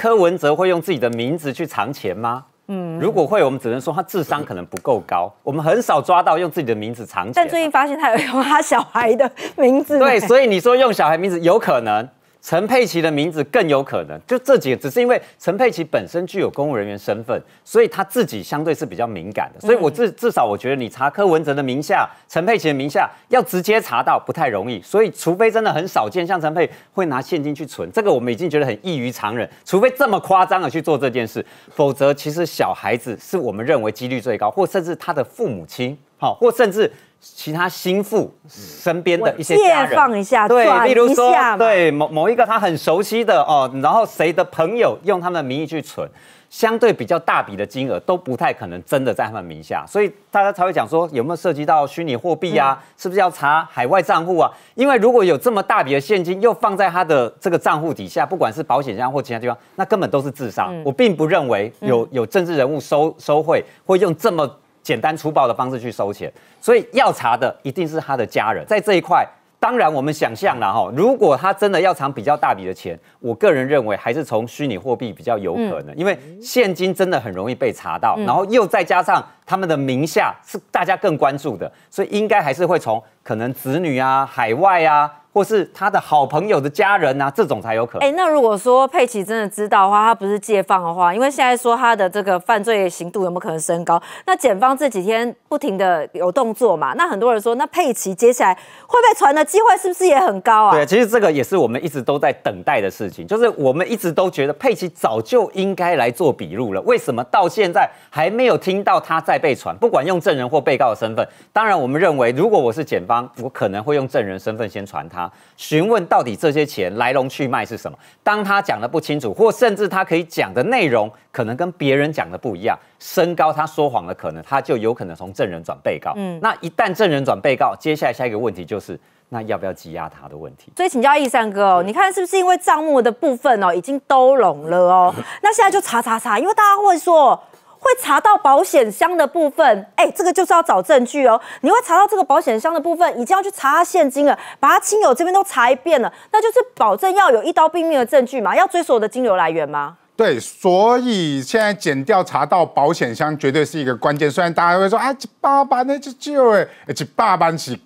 柯文哲会用自己的名字去藏钱吗？嗯，如果会，我们只能说他智商可能不够高。我们很少抓到用自己的名字藏钱，但最近发现他有用他小孩的名字。对，所以你说用小孩名字有可能。陈佩琪的名字更有可能，就这几，只是因为陈佩琪本身具有公务人员身份，所以他自己相对是比较敏感的。所以，我至至少我觉得你查柯文哲的名下，陈佩琪的名下要直接查到不太容易。所以，除非真的很少见，像陈佩会拿现金去存，这个我们已经觉得很异于常人。除非这么夸张的去做这件事，否则其实小孩子是我们认为几率最高，或甚至他的父母亲，好，或甚至。其他心腹身边的一些一人，对，例如说，对某某一个他很熟悉的哦，然后谁的朋友用他们的名义去存，相对比较大笔的金额都不太可能真的在他们名下，所以大家才会讲说有没有涉及到虚拟货币呀？是不是要查海外账户啊？因为如果有这么大笔的现金又放在他的这个账户底下，不管是保险箱或其他地方，那根本都是自杀。我并不认为有有政治人物收收贿会用这么。简单粗暴的方式去收钱，所以要查的一定是他的家人。在这一块，当然我们想象了哈，如果他真的要藏比较大笔的钱，我个人认为还是从虚拟货币比较有可能，因为现金真的很容易被查到，然后又再加上他们的名下是大家更关注的，所以应该还是会从可能子女啊、海外啊。或是他的好朋友的家人啊，这种才有可能。哎，那如果说佩奇真的知道的话，他不是借放的话，因为现在说他的这个犯罪刑度有没有可能升高？那检方这几天不停的有动作嘛，那很多人说，那佩奇接下来会被传的机会是不是也很高啊？对，其实这个也是我们一直都在等待的事情，就是我们一直都觉得佩奇早就应该来做笔录了，为什么到现在还没有听到他在被传？不管用证人或被告的身份，当然我们认为，如果我是检方，我可能会用证人身份先传他。询问到底这些钱来龙去脉是什么？当他讲的不清楚，或甚至他可以讲的内容可能跟别人讲的不一样，升高他说谎的可能，他就有可能从证人转被告。嗯，那一旦证人转被告，接下来下一个问题就是，那要不要羁押他的问题？所以请教易三哥，哦，你看是不是因为账目的部分哦，已经都拢了哦，那现在就查查查，因为大家会说。会查到保险箱的部分，哎，这个就是要找证据哦。你会查到这个保险箱的部分，已经要去查他现金了，把他亲友这边都查一遍了，那就是保证要有一刀毙命的证据嘛？要追索我的金流来源吗？对，所以现在检调查到保险箱绝对是一个关键。虽然大家会说，哎，一百万的就少诶，一百万是。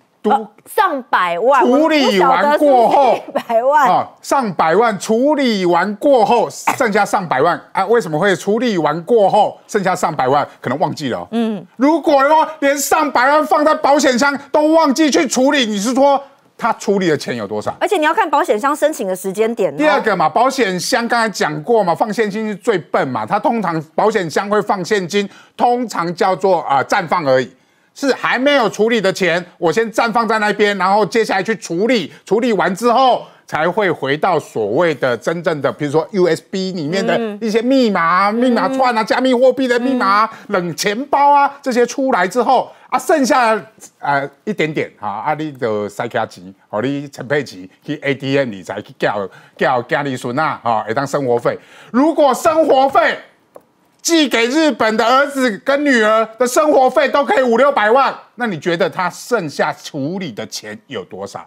上百万处理完过后，百万啊，上百万处理完过后剩下上百万，啊？为什么会处理完过后剩下上百万？可能忘记了。嗯，如果说连上百万放在保险箱都忘记去处理，你是说他处理的钱有多少？而且你要看保险箱申请的时间点。第二个嘛，保险箱刚才讲过嘛，放现金是最笨嘛，它通常保险箱会放现金，通常叫做啊暂放而已。是还没有处理的钱，我先暂放在那边，然后接下来去处理，处理完之后才会回到所谓的真正的，比如说 USB 里面的一些密码、密码串啊，加密货币的密码、冷钱包啊这些出来之后啊，剩下呃一点点哈，阿你就塞卡钱，阿你陈佩吉去 a d m 你再去叫叫家里存啊，哈，也当生活费。如果生活费。寄给日本的儿子跟女儿的生活费都可以五六百万，那你觉得他剩下处理的钱有多少？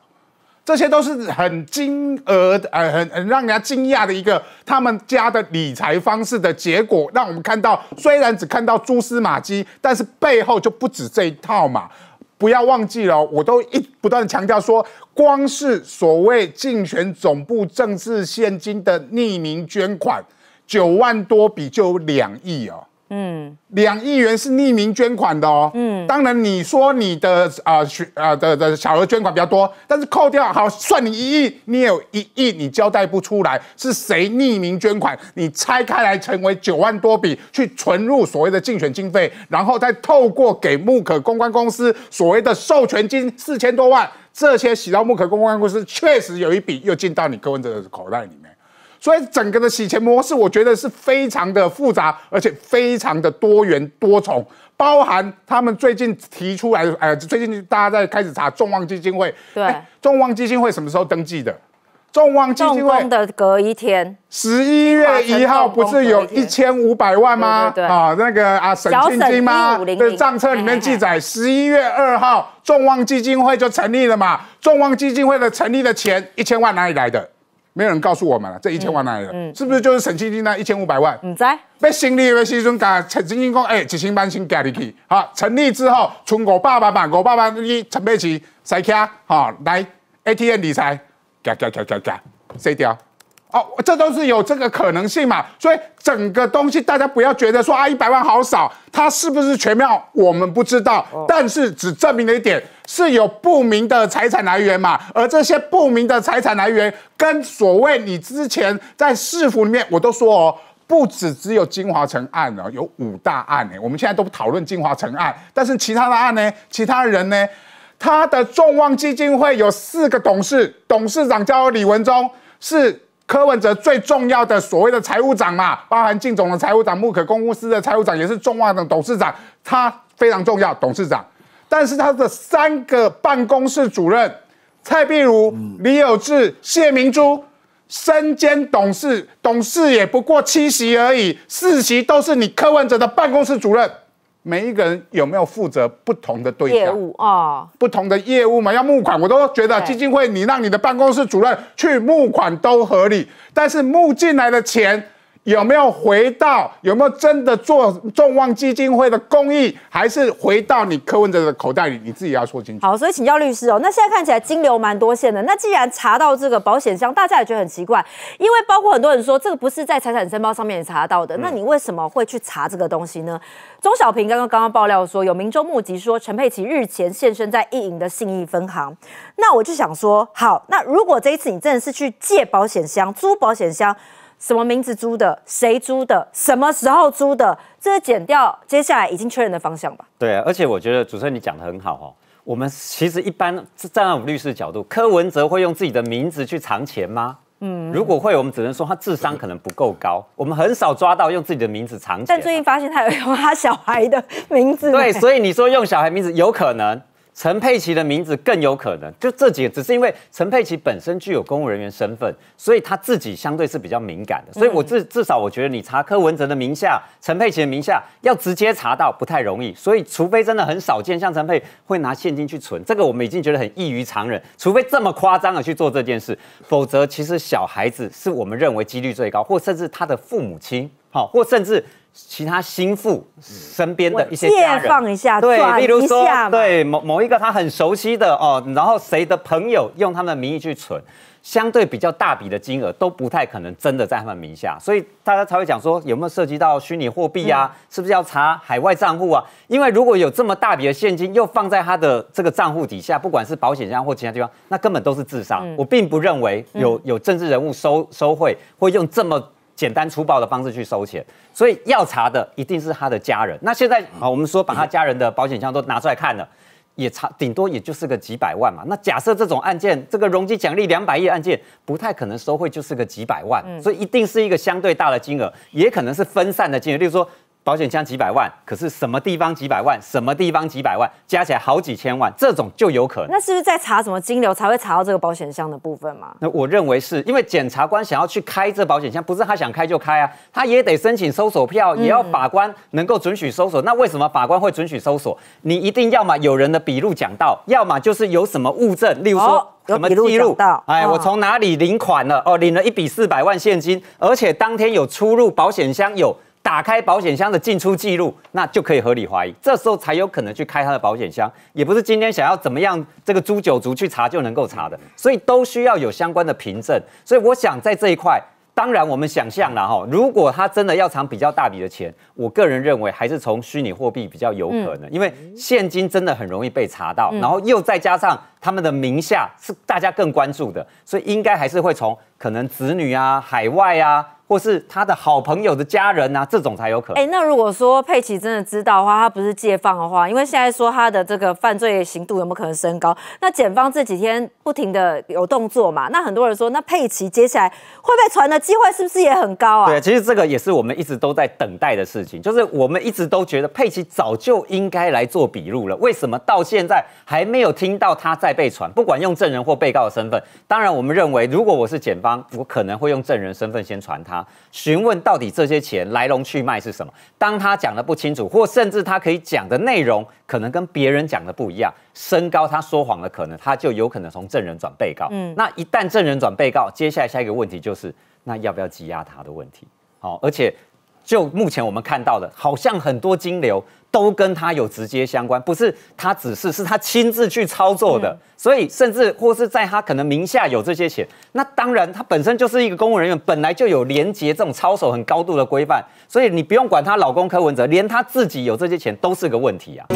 这些都是很金额呃很很让人家惊讶的一个他们家的理财方式的结果。让我们看到，虽然只看到蛛丝马迹，但是背后就不止这一套嘛。不要忘记了，我都一不断强调说，光是所谓竞选总部政治现金的匿名捐款。九万多笔就两亿哦，嗯，两亿元是匿名捐款的哦，嗯，当然你说你的啊学啊的的小额捐款比较多，但是扣掉好算你一亿，你也有一亿，你交代不出来是谁匿名捐款，你拆开来成为九万多笔去存入所谓的竞选经费，然后再透过给木可公关公司所谓的授权金四千多万，这些洗到木可公关公司确实有一笔又进到你柯文哲的口袋里面。所以整个的洗钱模式，我觉得是非常的复杂，而且非常的多元多重，包含他们最近提出来的，最近大家在开始查众望基金会。对，众望基金会什么时候登记的？众望基金会的隔一天，十一月一号不是有一千五百万吗？啊，那个啊，沈庆金吗？对，账册里面记载，十一月二号众望基金会就成立了嘛？众望基金会的成立的钱一千万哪里来的？没有人告诉我们了，这一千万哪来了，是不是就是沈晶晶那一千五百万？在被新立的时尊搞，沈晶晶讲哎，一千万先加的去。好成立之后存五百万吧，五百万你陈佩起，塞卡好来 ATM 理财，夹夹夹夹夹，塞掉。哦，这都是有这个可能性嘛，所以整个东西大家不要觉得说啊一百万好少，它是不是全妙我们不知道，但是只证明了一点，是有不明的财产来源嘛。而这些不明的财产来源，跟所谓你之前在市府里面我都说哦，不止只有金华城案哦，有五大案呢。我们现在都不讨论金华城案，但是其他的案呢，其他人呢，他的众望基金会有四个董事，董事长叫李文忠是。柯文哲最重要的所谓的财务长嘛，包含晋总的财务长、慕可公司、的财务长也是众望的董事长，他非常重要，董事长。但是他的三个办公室主任蔡碧如、李友志、谢明珠，身兼董事，董事也不过七席而已，四席都是你柯文哲的办公室主任。每一个人有没有负责不同的对象？业务哦，不同的业务嘛，要募款，我都觉得基金会你让你的办公室主任去募款都合理，但是募进来的钱。有没有回到有没有真的做众望基金会的公益，还是回到你柯文哲的口袋里？你自己要说清楚。好，所以请教律师哦。那现在看起来金流蛮多线的。那既然查到这个保险箱，大家也觉得很奇怪，因为包括很多人说这个不是在财产申报上面查到的。那你为什么会去查这个东西呢？钟小平刚刚刚刚爆料说有民众目击说陈佩琪日前现身在一营的信义分行。那我就想说，好，那如果这一次你真的是去借保险箱租保险箱。什么名字租的？谁租的？什么时候租的？这是减掉接下来已经确认的方向吧。对，而且我觉得主持人你讲的很好哦。我们其实一般站在我们律师角度，柯文哲会用自己的名字去藏钱吗？嗯，如果会，我们只能说他智商可能不够高。我们很少抓到用自己的名字藏钱，但最近发现他有用他小孩的名字。对，所以你说用小孩名字有可能。陈佩琪的名字更有可能，就这几，只是因为陈佩琪本身具有公务人员身份，所以他自己相对是比较敏感的，所以我至至少我觉得你查柯文哲的名下，陈佩琪的名下要直接查到不太容易，所以除非真的很少见，像陈佩会拿现金去存，这个我们已经觉得很异于常人，除非这么夸张的去做这件事，否则其实小孩子是我们认为几率最高，或甚至他的父母亲，好，或甚至。其他心腹身边的一些家人，对，比如说对某某一个他很熟悉的哦，然后谁的朋友用他们的名义去存，相对比较大笔的金额都不太可能真的在他们名下，所以大家才会讲说有没有涉及到虚拟货币啊？是不是要查海外账户啊？因为如果有这么大笔的现金又放在他的这个账户底下，不管是保险箱或其他地方，那根本都是自杀。我并不认为有有政治人物收收贿会用这么。简单粗暴的方式去收钱，所以要查的一定是他的家人。那现在啊，我们说把他家人的保险箱都拿出来看了，也查，顶多也就是个几百万嘛。那假设这种案件，这个容积奖励两百亿案件，不太可能收贿就是个几百万，所以一定是一个相对大的金额，也可能是分散的金额，例如说。保险箱几百万，可是什么地方几百万，什么地方几百万，加起来好几千万，这种就有可能。那是不是在查什么金流才会查到这个保险箱的部分嘛？那我认为是因为检察官想要去开这保险箱，不是他想开就开啊，他也得申请搜索票，也要法官能够准许搜索。那为什么法官会准许搜索？你一定要嘛有人的笔录讲到，要么就是有什么物证，例如说什么记录到，哎，我从哪里领款了？哦，领了一笔四百万现金，而且当天有出入保险箱有。打开保险箱的进出记录，那就可以合理怀疑，这时候才有可能去开他的保险箱，也不是今天想要怎么样这个诛九族去查就能够查的，所以都需要有相关的凭证。所以我想在这一块，当然我们想象了哈，如果他真的要藏比较大笔的钱，我个人认为还是从虚拟货币比较有可能，因为现金真的很容易被查到，然后又再加上。他们的名下是大家更关注的，所以应该还是会从可能子女啊、海外啊，或是他的好朋友的家人啊，这种才有可能。哎，那如果说佩奇真的知道的话，他不是借放的话，因为现在说他的这个犯罪刑度有没有可能升高？那检方这几天不停的有动作嘛，那很多人说，那佩奇接下来会被传的机会是不是也很高啊？对，其实这个也是我们一直都在等待的事情，就是我们一直都觉得佩奇早就应该来做笔录了，为什么到现在还没有听到他在？再被传，不管用证人或被告的身份，当然我们认为，如果我是检方，我可能会用证人身份先传他，询问到底这些钱来龙去脉是什么。当他讲的不清楚，或甚至他可以讲的内容可能跟别人讲的不一样，升高他说谎的可能，他就有可能从证人转被告。嗯，那一旦证人转被告，接下来下一个问题就是，那要不要羁押他的问题？好，而且。就目前我们看到的，好像很多金流都跟他有直接相关，不是他只是是他亲自去操作的，所以甚至或是在他可能名下有这些钱，那当然他本身就是一个公务人员，本来就有廉洁这种操守很高度的规范，所以你不用管他老公柯文哲，连他自己有这些钱都是个问题啊。